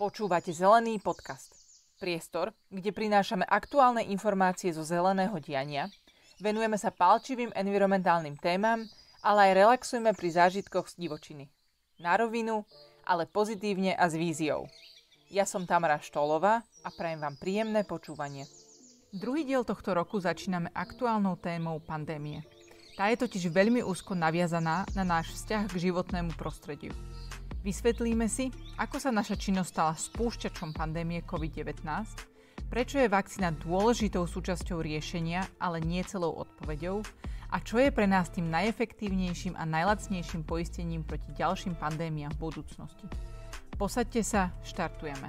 Počúvate Zelený podcast. Priestor, kde prinášame aktuálne informácie zo zeleného diania, venujeme sa palčivým environmentálnym témam, ale aj relaxujeme pri zážitkoch z divočiny. Na rovinu, ale pozitívne a s víziou. Ja som Tamara Štolová a prajem vám príjemné počúvanie. Druhý diel tohto roku začíname aktuálnou témou pandémie. Tá je totiž veľmi úzko naviazaná na náš vzťah k životnému prostrediu. Vysvetlíme si, ako sa naša činnosť stala spúšťačom pandémie COVID-19, prečo je vakcína dôležitou súčasťou riešenia, ale nie celou odpoveďou a čo je pre nás tým najefektívnejším a najlacnejším poistením proti ďalším pandémiám v budúcnosti. Posaďte sa, štartujeme.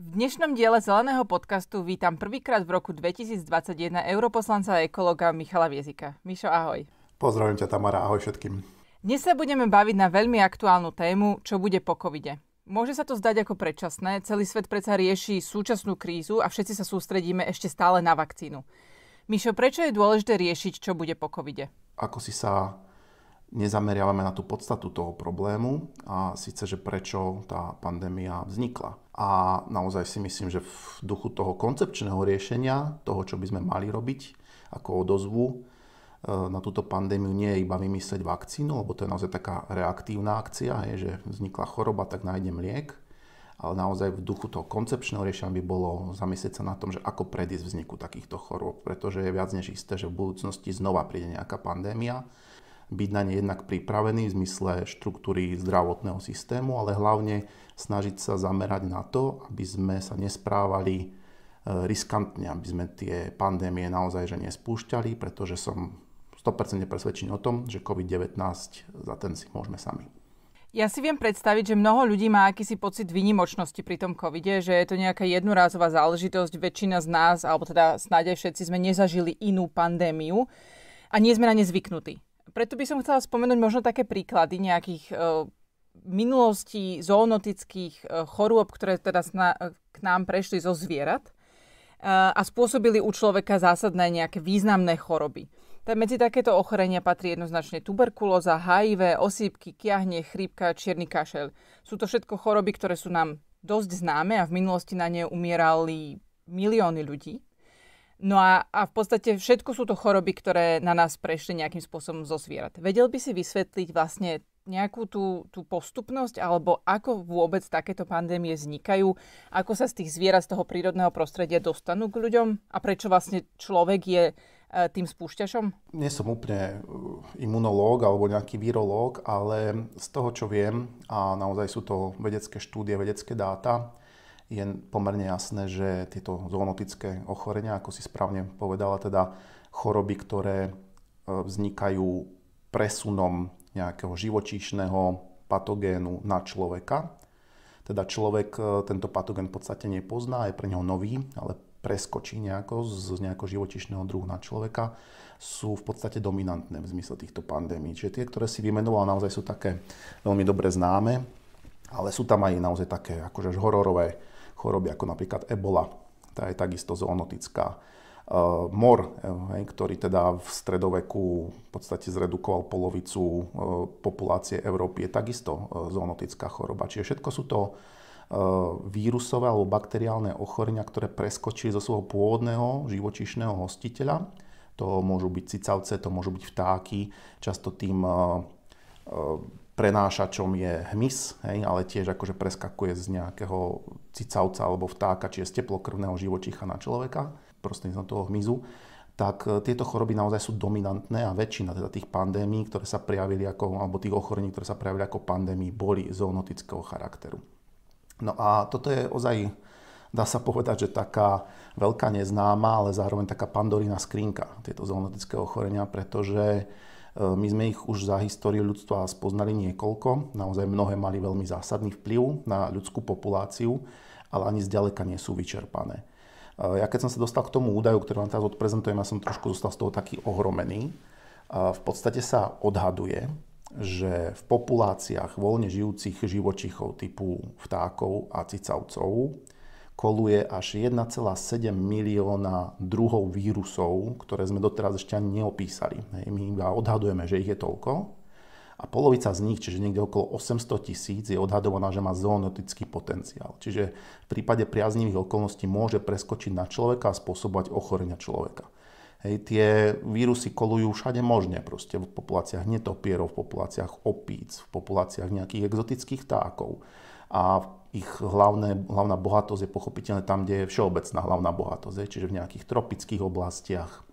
V dnešnom diele Zeleného podcastu vítam prvýkrát v roku 2021 europoslanca a ekologa Michala Viezika. Mišo, ahoj. Pozdravím ťa, Tamara, ahoj všetkým. Dnes sa budeme baviť na veľmi aktuálnu tému, čo bude po covide. Môže sa to zdať ako predčasné, celý svet predsa rieši súčasnú krízu a všetci sa sústredíme ešte stále na vakcínu. Mišo, prečo je dôležité riešiť, čo bude po covide? Ako si sa nezameriavame na tú podstatu toho problému a síce, že prečo tá pandémia vznikla. A naozaj si myslím, že v duchu toho koncepčného riešenia, toho, čo by sme mali robiť ako odozvu, na túto pandémiu nie je iba vymyslieť vakcínu, lebo to je naozaj taká reaktívna akcia, hej, že vznikla choroba, tak nájdem liek, ale naozaj v duchu toho koncepčného riešenia by bolo zamyslieť sa na tom, že ako predísť vzniku takýchto chorôb, pretože je viac než isté, že v budúcnosti znova príde nejaká pandémia, byť na ne jednak pripravený v zmysle štruktúry zdravotného systému, ale hlavne snažiť sa zamerať na to, aby sme sa nesprávali eh, riskantne, aby sme tie pandémie naozaj že nespúšťali, pretože som 100% presvedčení o tom, že COVID-19 za ten si môžeme sami. Ja si viem predstaviť, že mnoho ľudí má akýsi pocit výnimočnosti pri tom covide, že je to nejaká jednorázová záležitosť. Väčšina z nás, alebo teda snáď aj všetci sme nezažili inú pandémiu a nie sme na ne zvyknutí. Preto by som chcela spomenúť možno také príklady nejakých e, minulostí zoonotických e, chorôb, ktoré teda sna- e, k nám prešli zo zvierat e, a spôsobili u človeka zásadné nejaké významné choroby. Medzi takéto ochorenia patrí jednoznačne tuberkulóza, HIV, osýpky, kiahne, chrípka, čierny kašel. Sú to všetko choroby, ktoré sú nám dosť známe a v minulosti na ne umierali milióny ľudí. No a, a v podstate všetko sú to choroby, ktoré na nás prešli nejakým spôsobom zo zvierat. Vedel by si vysvetliť vlastne nejakú tú, tú postupnosť alebo ako vôbec takéto pandémie vznikajú, ako sa z tých zvierat z toho prírodného prostredia dostanú k ľuďom a prečo vlastne človek je E, tým spúšťačom? Nie som úplne e, imunológ alebo nejaký virológ, ale z toho, čo viem, a naozaj sú to vedecké štúdie, vedecké dáta, je pomerne jasné, že tieto zoonotické ochorenia, ako si správne povedala, teda choroby, ktoré e, vznikajú presunom nejakého živočíšneho patogénu na človeka. Teda človek tento patogén v podstate nepozná, je pre neho nový, ale preskočí nejako z nejako živočišného druhu na človeka, sú v podstate dominantné v zmysle týchto pandémií. Čiže tie, ktoré si vymenoval, naozaj sú také veľmi dobre známe, ale sú tam aj naozaj také akože hororové choroby, ako napríklad ebola, tá je takisto zoonotická. E, mor, e, ktorý teda v stredoveku v podstate zredukoval polovicu e, populácie Európy, je takisto zoonotická choroba. Čiže všetko sú to E, vírusové alebo bakteriálne ochorenia, ktoré preskočili zo svojho pôvodného živočíšneho hostiteľa. To môžu byť cicavce, to môžu byť vtáky. Často tým e, e, prenášačom je hmyz, hej, ale tiež akože preskakuje z nejakého cicavca alebo vtáka, čiže z teplokrvného živočícha na človeka z toho hmyzu tak tieto choroby naozaj sú dominantné a väčšina teda tých pandémií, ktoré sa prijavili ako, alebo tých ochorení, ktoré sa prijavili ako pandémii, boli zoonotického charakteru. No a toto je ozaj, dá sa povedať, že taká veľká neznáma, ale zároveň taká pandorína skrinka tieto zoonotické ochorenia, pretože e, my sme ich už za históriu ľudstva spoznali niekoľko. Naozaj mnohé mali veľmi zásadný vplyv na ľudskú populáciu, ale ani zďaleka nie sú vyčerpané. E, ja keď som sa dostal k tomu údaju, ktorý vám teraz odprezentujem, ja som trošku zostal z toho taký ohromený. E, v podstate sa odhaduje, že v populáciách voľne žijúcich živočichov typu vtákov a cicavcov koluje až 1,7 milióna druhov vírusov, ktoré sme doteraz ešte ani neopísali. My iba odhadujeme, že ich je toľko. A polovica z nich, čiže niekde okolo 800 tisíc, je odhadovaná, že má zoonotický potenciál. Čiže v prípade priaznivých okolností môže preskočiť na človeka a spôsobovať ochorenia človeka. Hej, tie vírusy kolujú všade možne, proste v populáciách netopierov, v populáciách opíc, v populáciách nejakých exotických vtákov. A ich hlavné, hlavná bohatosť je pochopiteľne tam, kde je všeobecná hlavná bohatosť, hej, čiže v nejakých tropických oblastiach,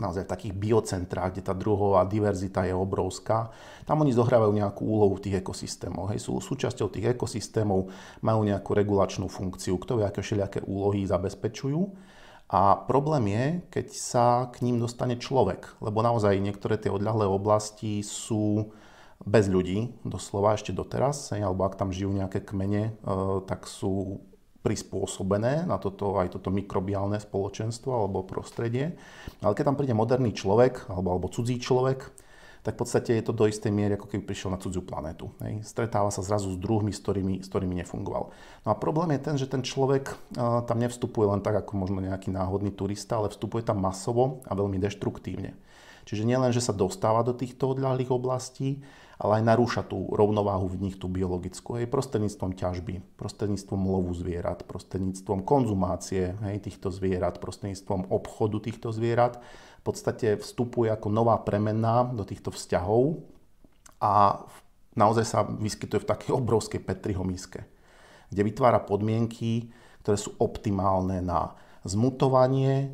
naozaj v takých biocentrách, kde tá druhová diverzita je obrovská, tam oni zohrávajú nejakú úlohu v tých ekosystémoch. Hej, sú súčasťou tých ekosystémov, majú nejakú regulačnú funkciu, kto vie, aké všelijaké úlohy zabezpečujú. A problém je, keď sa k ním dostane človek, lebo naozaj niektoré tie odľahlé oblasti sú bez ľudí, doslova ešte doteraz, alebo ak tam žijú nejaké kmene, e, tak sú prispôsobené na toto, aj toto mikrobiálne spoločenstvo alebo prostredie. Ale keď tam príde moderný človek alebo, alebo cudzí človek, tak v podstate je to do istej miery, ako keby prišiel na cudzú planetu. Hej. Stretáva sa zrazu s druhmi, s ktorými, s ktorými nefungoval. No a problém je ten, že ten človek uh, tam nevstupuje len tak, ako možno nejaký náhodný turista, ale vstupuje tam masovo a veľmi deštruktívne. Čiže nielen, že sa dostáva do týchto odľahlých oblastí, ale aj narúša tú rovnováhu v nich, tú biologickú, hej, prostredníctvom ťažby, prostredníctvom lovu zvierat, prostredníctvom konzumácie hej, týchto zvierat, prostredníctvom obchodu týchto zvierat podstate vstupuje ako nová premena do týchto vzťahov a naozaj sa vyskytuje v takej obrovskej Petriho miske, kde vytvára podmienky, ktoré sú optimálne na zmutovanie e,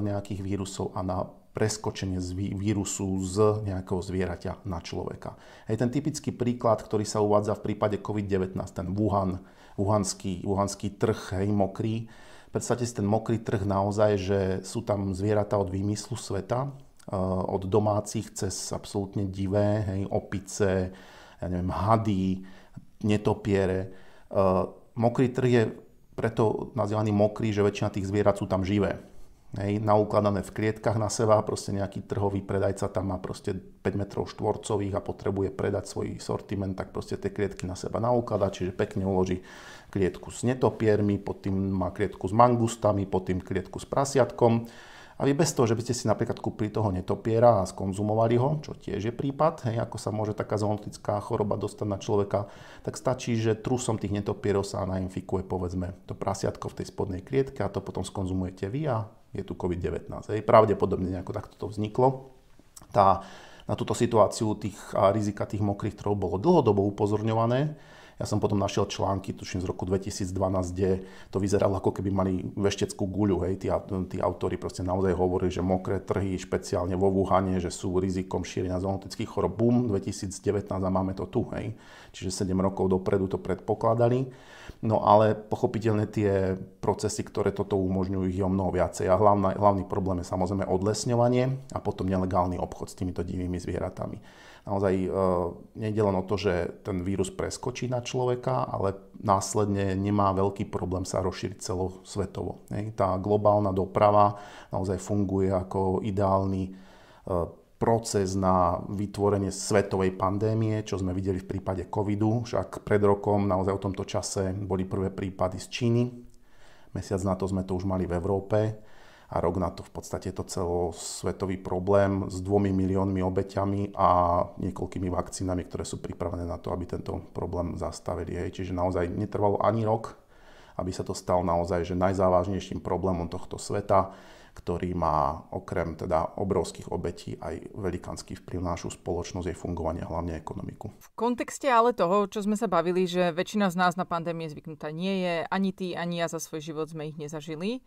nejakých vírusov a na preskočenie z vírusu z nejakého zvieraťa na človeka. Je ten typický príklad, ktorý sa uvádza v prípade COVID-19, ten Wuhan, wuhanský, wuhanský trh, hej, mokrý, Predstavte si ten mokrý trh naozaj, že sú tam zvieratá od výmyslu sveta, eh, od domácich cez absolútne divé, hej, opice, ja neviem, hady, netopiere. Eh, mokrý trh je preto nazývaný mokrý, že väčšina tých zvierat sú tam živé hej, naukladané v klietkach na seba, proste nejaký trhový predajca tam má proste 5 metrov štvorcových a potrebuje predať svoj sortiment, tak proste tie klietky na seba naukladá, čiže pekne uloží klietku s netopiermi, potom má klietku s mangustami, potom klietku s prasiatkom. A vy bez toho, že by ste si napríklad kúpili toho netopiera a skonzumovali ho, čo tiež je prípad, hej, ako sa môže taká zoonotická choroba dostať na človeka, tak stačí, že trusom tých netopierov sa nainfikuje povedzme to prasiatko v tej spodnej klietke a to potom skonzumujete vy a je tu COVID-19. Hej. Pravdepodobne nejako takto to vzniklo. Tá, na túto situáciu tých, a rizika tých mokrých trhov bolo dlhodobo upozorňované ja som potom našiel články, tuším z roku 2012, kde to vyzeralo ako keby mali vešteckú guľu. Hej. Tí, tí autori proste naozaj hovorili, že mokré trhy, špeciálne vo Wuhane, že sú rizikom šírenia zoonotických chorob. Bum, 2019 a máme to tu. Hej. Čiže 7 rokov dopredu to predpokladali. No ale pochopiteľne tie procesy, ktoré toto umožňujú, ich je o mnoho viacej. A hlavná, hlavný problém je samozrejme odlesňovanie a potom nelegálny obchod s týmito divými zvieratami. Naozaj e, nejde len o to, že ten vírus preskočí na človeka, ale následne nemá veľký problém sa rozšíriť celosvetovo. Tá globálna doprava naozaj funguje ako ideálny e, proces na vytvorenie svetovej pandémie, čo sme videli v prípade covidu. Však pred rokom naozaj o tomto čase boli prvé prípady z Číny. Mesiac na to sme to už mali v Európe a rok na to v podstate je to celosvetový problém s dvomi miliónmi obeťami a niekoľkými vakcínami, ktoré sú pripravené na to, aby tento problém zastavili. Hej. Čiže naozaj netrvalo ani rok, aby sa to stal naozaj že najzávažnejším problémom tohto sveta, ktorý má okrem teda obrovských obetí aj velikánsky vplyv na našu spoločnosť, jej fungovanie, hlavne ekonomiku. V kontexte ale toho, čo sme sa bavili, že väčšina z nás na pandémie zvyknutá nie je, ani ty, ani ja za svoj život sme ich nezažili,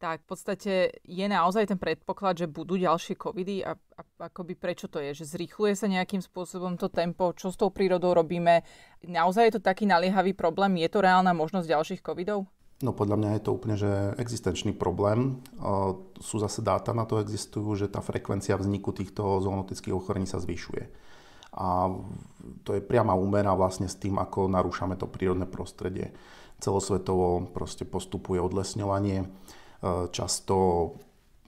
tak v podstate je naozaj ten predpoklad, že budú ďalšie covidy a, a akoby prečo to je, že zrýchluje sa nejakým spôsobom to tempo, čo s tou prírodou robíme. Naozaj je to taký naliehavý problém, je to reálna možnosť ďalších covidov? No podľa mňa je to úplne že existenčný problém. Sú zase dáta na to existujú, že tá frekvencia vzniku týchto zoonotických ochorení sa zvyšuje. A to je priama úmera vlastne s tým, ako narúšame to prírodné prostredie. Celosvetovo proste postupuje odlesňovanie Eh, často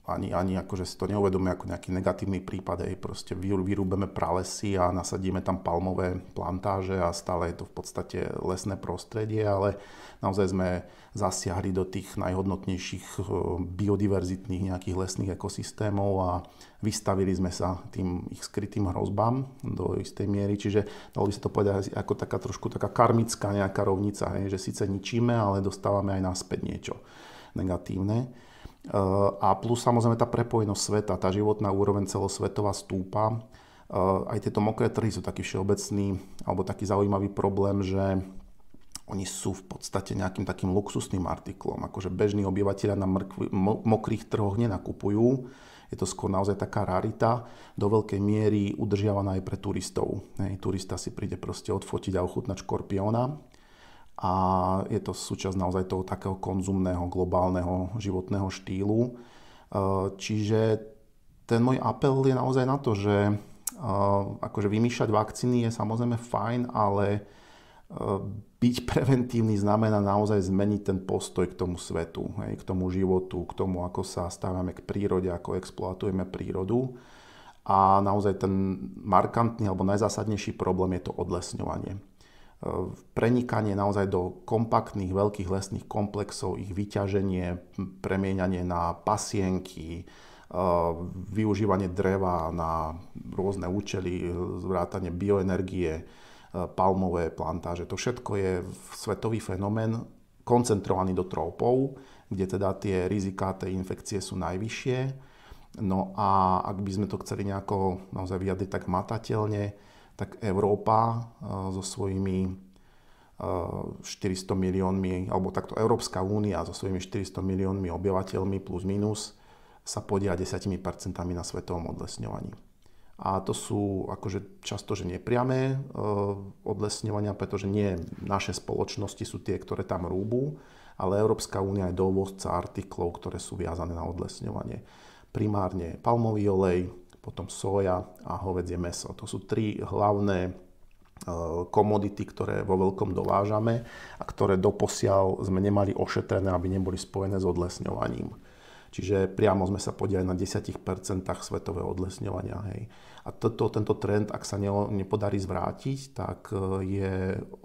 ani, ani akože si to neuvedomuje ako nejaký negatívny prípad, aj proste vyrúbeme pralesy a nasadíme tam palmové plantáže a stále je to v podstate lesné prostredie, ale naozaj sme zasiahli do tých najhodnotnejších eh, biodiverzitných nejakých lesných ekosystémov a vystavili sme sa tým ich skrytým hrozbám do istej miery, čiže dalo by sa to povedať ako taká trošku taká karmická nejaká rovnica, hej, že síce ničíme, ale dostávame aj náspäť niečo negatívne. A plus samozrejme tá prepojenosť sveta, tá životná úroveň celosvetová stúpa. E, aj tieto mokré trhy sú taký všeobecný alebo taký zaujímavý problém, že oni sú v podstate nejakým takým luxusným artiklom. Akože bežní obyvateľia na mrkvi, mokrých trhoch nenakupujú. Je to skôr naozaj taká rarita, do veľkej miery udržiavaná aj pre turistov. Hej, turista si príde proste odfotiť a ochutnať škorpióna a je to súčasť naozaj toho takého konzumného, globálneho životného štýlu. E, čiže ten môj apel je naozaj na to, že e, akože vymýšľať vakcíny je samozrejme fajn, ale e, byť preventívny znamená naozaj zmeniť ten postoj k tomu svetu, k tomu životu, k tomu, ako sa stávame k prírode, ako exploatujeme prírodu. A naozaj ten markantný alebo najzásadnejší problém je to odlesňovanie prenikanie naozaj do kompaktných veľkých lesných komplexov, ich vyťaženie, premieňanie na pasienky, e, využívanie dreva na rôzne účely, zvrátanie bioenergie, e, palmové plantáže. To všetko je svetový fenomén koncentrovaný do trópov, kde teda tie riziká tej infekcie sú najvyššie. No a ak by sme to chceli nejako naozaj vyjadriť tak matateľne, tak Európa eh, so svojimi 400 eh, miliónmi, alebo takto Európska únia so svojimi 400 miliónmi obyvateľmi plus minus sa podia 10% na svetovom odlesňovaní. A to sú akože často, že nepriame eh, odlesňovania, pretože nie naše spoločnosti sú tie, ktoré tam rúbu, ale Európska únia je dovozca artiklov, ktoré sú viazané na odlesňovanie. Primárne palmový olej, potom soja a hovedzie meso. To sú tri hlavné e, komodity, ktoré vo veľkom dovážame a ktoré doposiaľ sme nemali ošetrené, aby neboli spojené s odlesňovaním. Čiže priamo sme sa podiali na 10% svetového odlesňovania. Hej. A toto, tento trend, ak sa nepodarí zvrátiť, tak e, je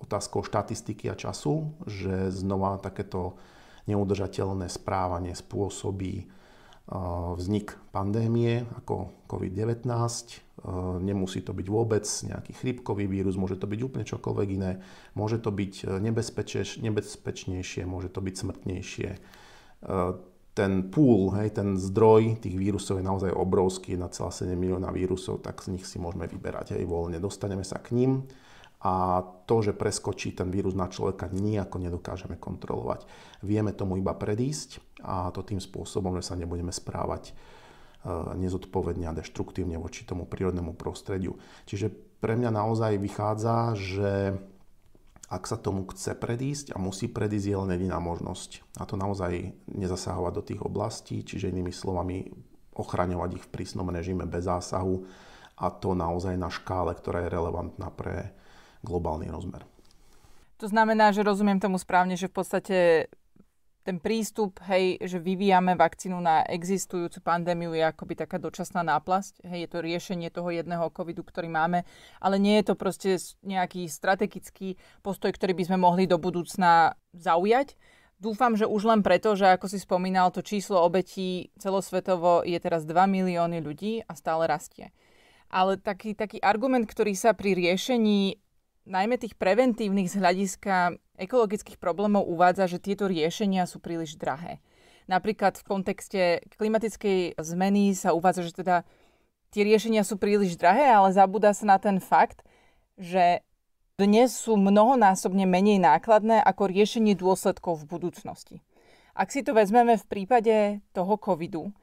otázkou štatistiky a času, že znova takéto neudržateľné správanie spôsobí vznik pandémie ako COVID-19. E, nemusí to byť vôbec nejaký chrypkový vírus, môže to byť úplne čokoľvek iné. Môže to byť e, nebezpečnejšie, môže to byť smrtnejšie. E, ten pool, hej, ten zdroj tých vírusov je naozaj obrovský, 1,7 milióna vírusov, tak z nich si môžeme vyberať. aj voľne dostaneme sa k ním a to, že preskočí ten vírus na človeka, nejako nedokážeme kontrolovať. Vieme tomu iba predísť a to tým spôsobom, že sa nebudeme správať e, nezodpovedne a deštruktívne voči tomu prírodnému prostrediu. Čiže pre mňa naozaj vychádza, že ak sa tomu chce predísť a musí predísť, je len jediná možnosť. A to naozaj nezasahovať do tých oblastí, čiže inými slovami ochraňovať ich v prísnom režime bez zásahu a to naozaj na škále, ktorá je relevantná pre globálny rozmer. To znamená, že rozumiem tomu správne, že v podstate ten prístup, hej, že vyvíjame vakcínu na existujúcu pandémiu je akoby taká dočasná náplasť. Hej, je to riešenie toho jedného covidu, ktorý máme, ale nie je to proste nejaký strategický postoj, ktorý by sme mohli do budúcna zaujať. Dúfam, že už len preto, že ako si spomínal, to číslo obetí celosvetovo je teraz 2 milióny ľudí a stále rastie. Ale taký, taký argument, ktorý sa pri riešení najmä tých preventívnych z hľadiska ekologických problémov uvádza, že tieto riešenia sú príliš drahé. Napríklad v kontexte klimatickej zmeny sa uvádza, že teda tie riešenia sú príliš drahé, ale zabúda sa na ten fakt, že dnes sú mnohonásobne menej nákladné ako riešenie dôsledkov v budúcnosti. Ak si to vezmeme v prípade toho covidu,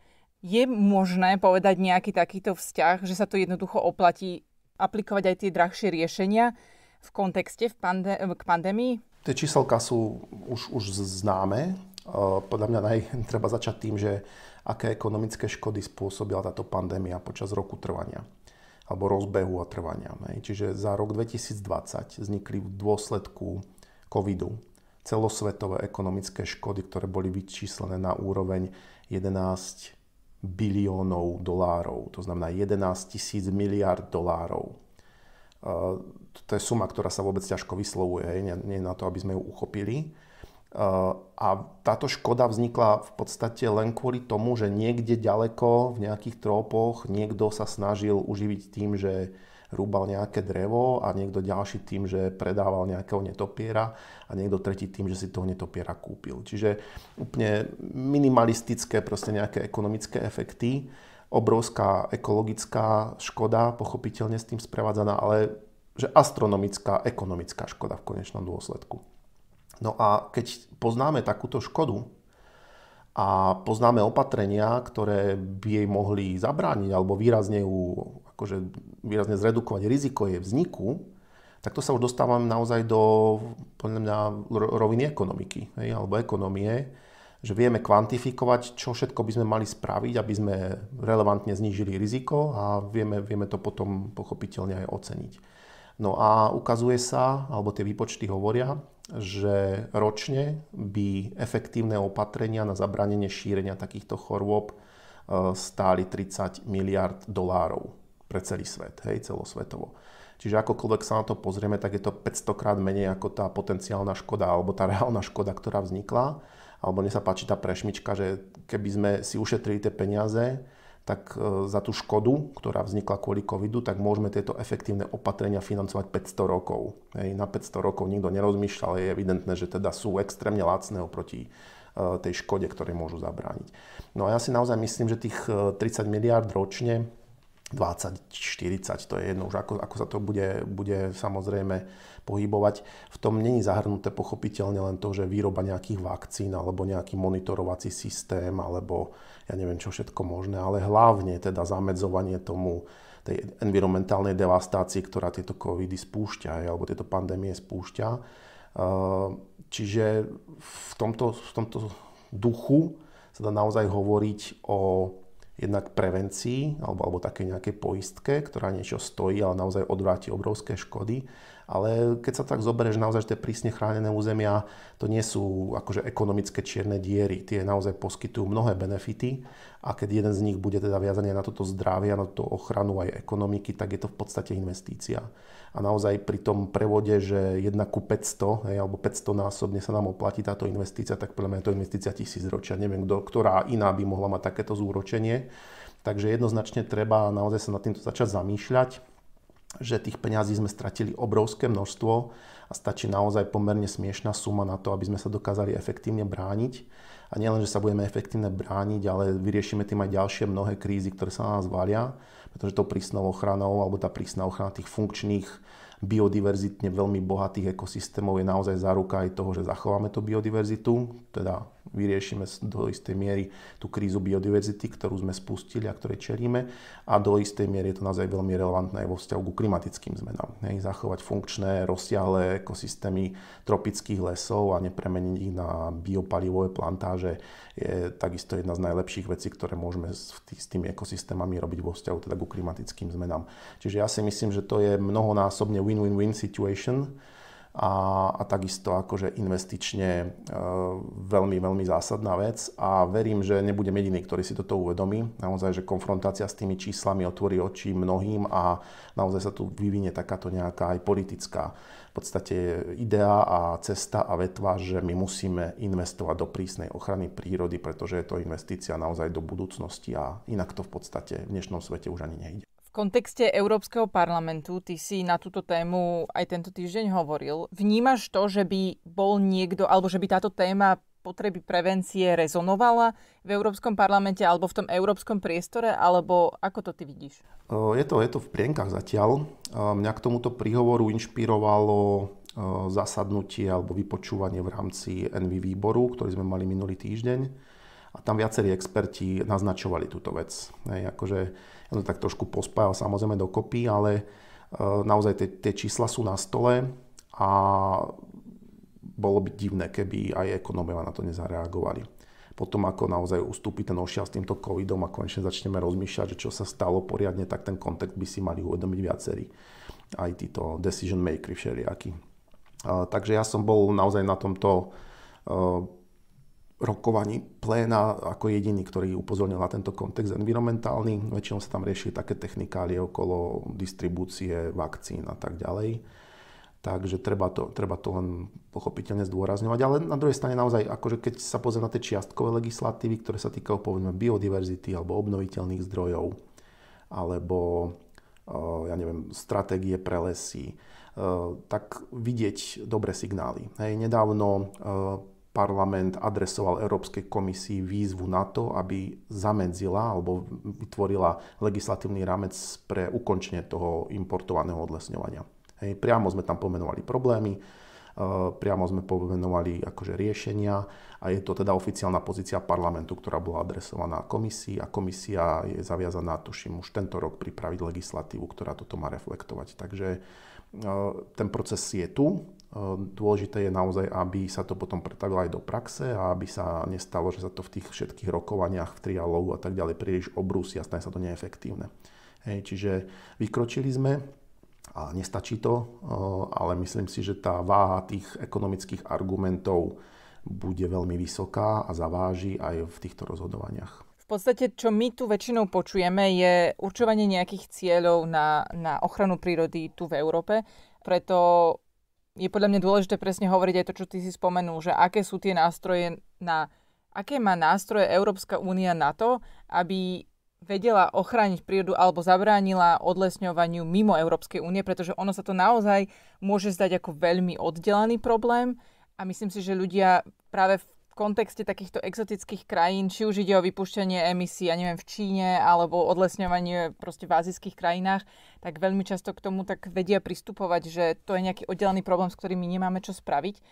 je možné povedať nejaký takýto vzťah, že sa to jednoducho oplatí aplikovať aj tie drahšie riešenia, v kontexte v pande- k pandémii? Tie číselka sú už, už známe. E, podľa mňa naj, treba začať tým, že aké ekonomické škody spôsobila táto pandémia počas roku trvania alebo rozbehu a trvania. Ne? Čiže za rok 2020 vznikli v dôsledku covidu celosvetové ekonomické škody, ktoré boli vyčíslené na úroveň 11 biliónov dolárov, to znamená 11 tisíc miliard dolárov Eh, to je suma, ktorá sa vôbec ťažko vyslovuje, hej, nie, nie na to, aby sme ju uchopili. Eh, a táto škoda vznikla v podstate len kvôli tomu, že niekde ďaleko v nejakých trópoch niekto sa snažil uživiť tým, že rúbal nejaké drevo a niekto ďalší tým, že predával nejakého netopiera a niekto tretí tým, že si toho netopiera kúpil. Čiže úplne minimalistické proste nejaké ekonomické efekty obrovská ekologická škoda, pochopiteľne s tým sprevádzaná, ale že astronomická ekonomická škoda v konečnom dôsledku. No a keď poznáme takúto škodu a poznáme opatrenia, ktoré by jej mohli zabrániť alebo výrazne, ju, akože výrazne zredukovať riziko jej vzniku, tak to sa už dostávame naozaj do podľa mňa roviny ekonomiky hej, alebo ekonomie, že vieme kvantifikovať, čo všetko by sme mali spraviť, aby sme relevantne znížili riziko a vieme, vieme to potom pochopiteľne aj oceniť. No a ukazuje sa, alebo tie výpočty hovoria, že ročne by efektívne opatrenia na zabranenie šírenia takýchto chorôb e, stáli 30 miliard dolárov pre celý svet, hej, celosvetovo. Čiže akokoľvek sa na to pozrieme, tak je to 500 krát menej ako tá potenciálna škoda alebo tá reálna škoda, ktorá vznikla alebo mne sa páči tá prešmička, že keby sme si ušetrili tie peniaze, tak e, za tú škodu, ktorá vznikla kvôli covidu, tak môžeme tieto efektívne opatrenia financovať 500 rokov. Hej, na 500 rokov nikto nerozmýšľa, ale je evidentné, že teda sú extrémne lacné oproti e, tej škode, ktoré môžu zabrániť. No a ja si naozaj myslím, že tých 30 e, miliard ročne, 20, 40, to je jedno už, ako, ako sa to bude, bude samozrejme pohybovať. V tom není zahrnuté pochopiteľne len to, že výroba nejakých vakcín alebo nejaký monitorovací systém alebo ja neviem čo všetko možné, ale hlavne teda zamedzovanie tomu tej environmentálnej devastácii, ktorá tieto covidy spúšťa alebo tieto pandémie spúšťa. Uh, čiže v tomto, v tomto duchu sa dá naozaj hovoriť o jednak prevencii alebo, alebo také nejakej poistke, ktorá niečo stojí, ale naozaj odvráti obrovské škody ale keď sa tak zoberieš naozaj, že tie prísne chránené územia, to nie sú akože ekonomické čierne diery, tie naozaj poskytujú mnohé benefity a keď jeden z nich bude teda viazanie na toto zdravie a na túto ochranu aj ekonomiky, tak je to v podstate investícia. A naozaj pri tom prevode, že 1 ku 500 hej, alebo 500 násobne sa nám oplatí táto investícia, tak podľa mňa je to investícia tisíc ročia. Neviem, kdo, ktorá iná by mohla mať takéto zúročenie. Takže jednoznačne treba naozaj sa nad týmto začať zamýšľať že tých peňazí sme stratili obrovské množstvo a stačí naozaj pomerne smiešná suma na to, aby sme sa dokázali efektívne brániť. A nielen, že sa budeme efektívne brániť, ale vyriešime tým aj ďalšie mnohé krízy, ktoré sa na nás valia, pretože tou prísnou ochranou alebo tá prísna ochrana tých funkčných, biodiverzitne veľmi bohatých ekosystémov je naozaj záruka aj toho, že zachováme tú biodiverzitu, teda vyriešime do istej miery tú krízu biodiverzity, ktorú sme spustili a ktoré čelíme a do istej miery je to naozaj veľmi relevantné aj vo vzťahu ku klimatickým zmenám. Hej, zachovať funkčné, rozsiahle ekosystémy tropických lesov a nepremeniť ich na biopalivové plantáže je takisto jedna z najlepších vecí, ktoré môžeme s, s tými ekosystémami robiť vo vzťahu teda ku klimatickým zmenám. Čiže ja si myslím, že to je mnohonásobne win-win-win situation, a, a takisto akože investične e, veľmi, veľmi zásadná vec a verím, že nebudem jediný, ktorý si toto uvedomí. Naozaj, že konfrontácia s tými číslami otvorí oči mnohým a naozaj sa tu vyvinie takáto nejaká aj politická v podstate idea a cesta a vetva, že my musíme investovať do prísnej ochrany prírody, pretože je to investícia naozaj do budúcnosti a inak to v podstate v dnešnom svete už ani nejde kontexte Európskeho parlamentu, ty si na túto tému aj tento týždeň hovoril, vnímaš to, že by bol niekto, alebo že by táto téma potreby prevencie rezonovala v Európskom parlamente alebo v tom európskom priestore, alebo ako to ty vidíš? Je to, je to v prienkach zatiaľ. Mňa k tomuto príhovoru inšpirovalo zasadnutie alebo vypočúvanie v rámci NV výboru, ktorý sme mali minulý týždeň a tam viacerí experti naznačovali túto vec. Hej, akože ja to tak trošku pospájal samozrejme do kopy, ale e, naozaj tie, tie čísla sú na stole a bolo by divné, keby aj ekonómia na to nezareagovali. Potom ako naozaj ustúpi ten ošial s týmto covidom a konečne začneme rozmýšľať, že čo sa stalo poriadne, tak ten kontext by si mali uvedomiť viacerí. Aj títo decision makers všelijakí. E, takže ja som bol naozaj na tomto e, rokovaní pléna ako jediný, ktorý upozornil na tento kontext environmentálny. Väčšinou sa tam riešili také technikálie okolo distribúcie vakcín a tak ďalej. Takže treba to, treba to len pochopiteľne zdôrazňovať. Ale na druhej strane naozaj, akože keď sa pozrie na tie čiastkové legislatívy, ktoré sa týkajú povedzme biodiverzity alebo obnoviteľných zdrojov, alebo e, ja neviem, stratégie pre lesy, e, tak vidieť dobré signály. Hej, nedávno e, parlament adresoval Európskej komisii výzvu na to, aby zamedzila alebo vytvorila legislatívny rámec pre ukončenie toho importovaného odlesňovania. Hej, priamo sme tam pomenovali problémy, e, priamo sme pomenovali akože riešenia a je to teda oficiálna pozícia parlamentu, ktorá bola adresovaná komisii a komisia je zaviazaná, tuším, už tento rok pripraviť legislatívu, ktorá toto má reflektovať. Takže e, ten proces je tu, Ehm, dôležité je naozaj, aby sa to potom pretavilo aj do praxe a aby sa nestalo, že sa to v tých všetkých rokovaniach, v trialógu a tak ďalej príliš obrúsi a stane sa to neefektívne. Hej, čiže vykročili sme a nestačí to, ehm, ale myslím si, že tá váha tých ekonomických argumentov bude veľmi vysoká a zaváži aj v týchto rozhodovaniach. V podstate, čo my tu väčšinou počujeme, je určovanie nejakých cieľov na, na ochranu prírody tu v Európe. Preto je podľa mňa dôležité presne hovoriť aj to, čo ty si spomenul, že aké sú tie nástroje na... Aké má nástroje Európska únia na to, aby vedela ochrániť prírodu alebo zabránila odlesňovaniu mimo Európskej únie, pretože ono sa to naozaj môže zdať ako veľmi oddelený problém a myslím si, že ľudia práve v v kontexte takýchto exotických krajín, či už ide o vypušťanie emisí, ja neviem, v Číne alebo odlesňovanie proste v azijských krajinách, tak veľmi často k tomu tak vedia pristupovať, že to je nejaký oddelený problém, s ktorým my nemáme čo spraviť.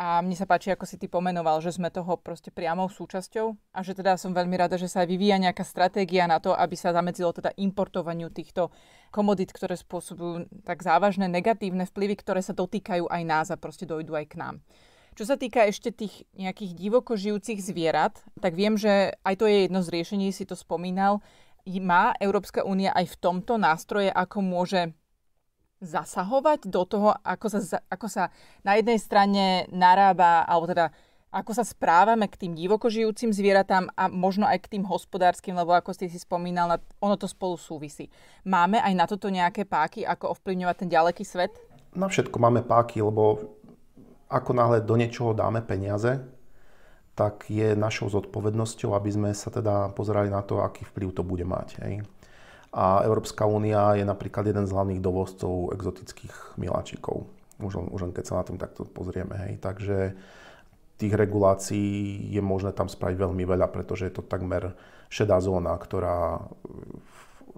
A mne sa páči, ako si ty pomenoval, že sme toho proste priamou súčasťou a že teda som veľmi rada, že sa aj vyvíja nejaká stratégia na to, aby sa zamedzilo teda importovaniu týchto komodít, ktoré spôsobujú tak závažné negatívne vplyvy, ktoré sa dotýkajú aj nás a proste dojdú aj k nám. Čo sa týka ešte tých nejakých divoko žijúcich zvierat, tak viem, že aj to je jedno z riešení, si to spomínal. Má Európska únia aj v tomto nástroje, ako môže zasahovať do toho, ako sa, ako sa na jednej strane narába, alebo teda ako sa správame k tým divoko žijúcim zvieratám a možno aj k tým hospodárskym, lebo ako ste si spomínal, ono to spolu súvisí. Máme aj na toto nejaké páky, ako ovplyvňovať ten ďaleký svet? Na všetko máme páky, lebo ako náhle do niečoho dáme peniaze, tak je našou zodpovednosťou, aby sme sa teda pozerali na to, aký vplyv to bude mať. Hej. A Európska únia je napríklad jeden z hlavných dovozcov exotických miláčikov. Už už len keď sa na tým takto pozrieme. Hej. Takže tých regulácií je možné tam spraviť veľmi veľa, pretože je to takmer šedá zóna, ktorá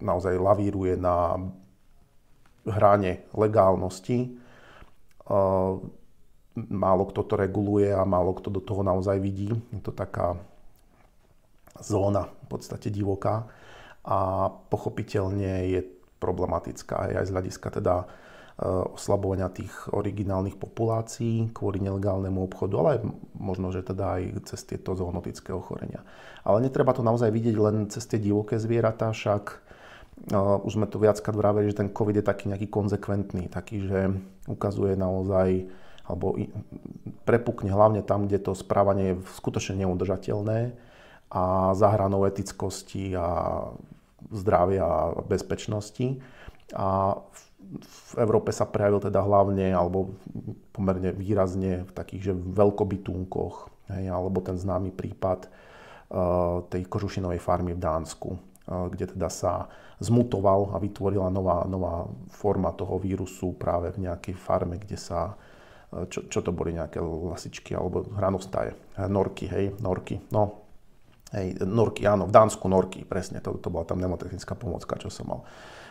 naozaj lavíruje na hrane legálnosti málo kto to reguluje a málo kto do toho naozaj vidí. Je to taká zóna v podstate divoká a pochopiteľne je problematická aj z hľadiska teda e, oslabovania tých originálnych populácií kvôli nelegálnemu obchodu, ale aj možno, že teda aj cez tieto zoonotické ochorenia. Ale netreba to naozaj vidieť len cez tie divoké zvieratá, však uh, už sme tu viackrát vraveli, že ten COVID je taký nejaký konzekventný, taký, že ukazuje naozaj alebo prepukne hlavne tam, kde to správanie je skutočne neudržateľné a za hranou etickosti a zdravia a bezpečnosti. A v Európe sa prejavil teda hlavne alebo pomerne výrazne v takých že veľkobytúnkoch, hej, alebo ten známy prípad uh, tej kožušinovej farmy v Dánsku, uh, kde teda sa zmutoval a vytvorila nová, nová forma toho vírusu práve v nejakej farme, kde sa čo, čo to boli nejaké lasičky alebo hranostaje, norky, hej, norky, no, hej, norky, áno, v Dánsku norky, presne, to, to bola tam nemotechnická pomocka, čo som mal.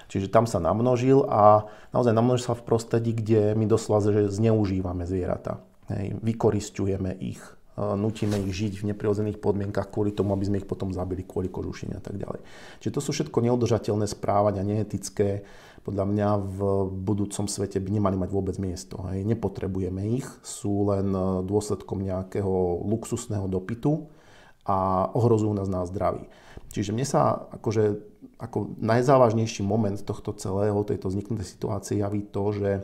Čiže tam sa namnožil a naozaj namnožil sa v prostredí, kde my doslova že zneužívame zvieratá. Hej, vykoristujeme ich, e, nutíme ich žiť v neprirodzených podmienkach kvôli tomu, aby sme ich potom zabili kvôli kožušine a tak ďalej. Čiže to sú všetko neudržateľné správania, neetické, podľa mňa v budúcom svete by nemali mať vôbec miesto. Hej. Nepotrebujeme ich, sú len e, dôsledkom nejakého luxusného dopytu a ohrozujú nás na zdraví. Čiže mne sa akože, ako najzávažnejší moment tohto celého, tejto vzniknutej situácie javí to, že e,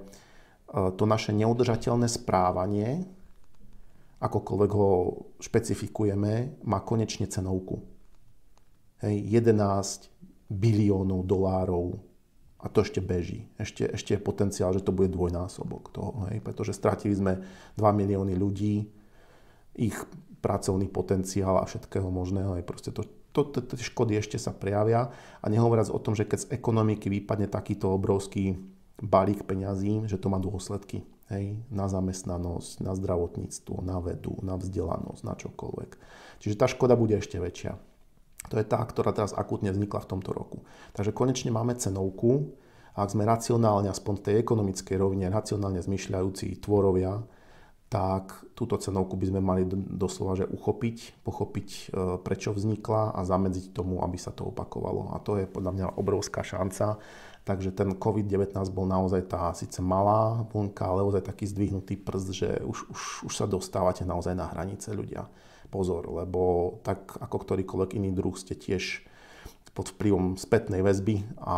to naše neudržateľné správanie, akokoľvek ho špecifikujeme, má konečne cenovku. Hej, 11 biliónov dolárov a to ešte beží. Ešte, ešte je potenciál, že to bude dvojnásobok toho. Hej? Pretože stratili sme 2 milióny ľudí, ich pracovný potenciál a všetkého možného. Hej? Proste to, to, to, to, škody ešte sa prejavia. A nehovoriac o tom, že keď z ekonomiky vypadne takýto obrovský balík peňazí, že to má dôsledky. Hej, na zamestnanosť, na zdravotníctvo, na vedu, na vzdelanosť, na čokoľvek. Čiže tá škoda bude ešte väčšia. To je tá, ktorá teraz akutne vznikla v tomto roku. Takže konečne máme cenovku a ak sme racionálne, aspoň v tej ekonomickej rovine, racionálne zmyšľajúci tvorovia, tak túto cenovku by sme mali doslova že uchopiť, pochopiť, e, prečo vznikla a zamedziť tomu, aby sa to opakovalo. A to je podľa mňa obrovská šanca Takže ten COVID-19 bol naozaj tá síce malá vlnka, ale naozaj taký zdvihnutý prst, že už, už, už sa dostávate naozaj na hranice ľudia. Pozor, lebo tak ako ktorýkoľvek iný druh ste tiež pod vplyvom spätnej väzby a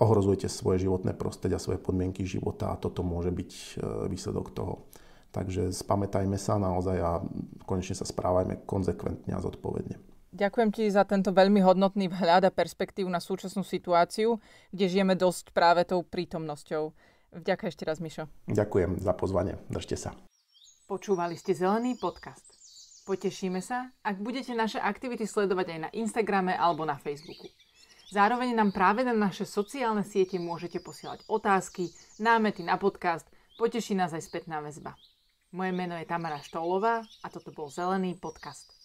ohrozujete svoje životné prostredie a svoje podmienky života a toto môže byť e, výsledok toho. Takže spamätajme sa naozaj a konečne sa správajme konzekventne a zodpovedne. Ďakujem ti za tento veľmi hodnotný vhľad a perspektívu na súčasnú situáciu, kde žijeme dosť práve tou prítomnosťou. Vďaka ešte raz, Mišo. Ďakujem za pozvanie. Držte sa. Počúvali ste Zelený podcast. Potešíme sa, ak budete naše aktivity sledovať aj na Instagrame alebo na Facebooku. Zároveň nám práve na naše sociálne siete môžete posielať otázky, námety na podcast, poteší nás aj spätná väzba. Moje meno je Tamara Štolová a toto bol Zelený podcast.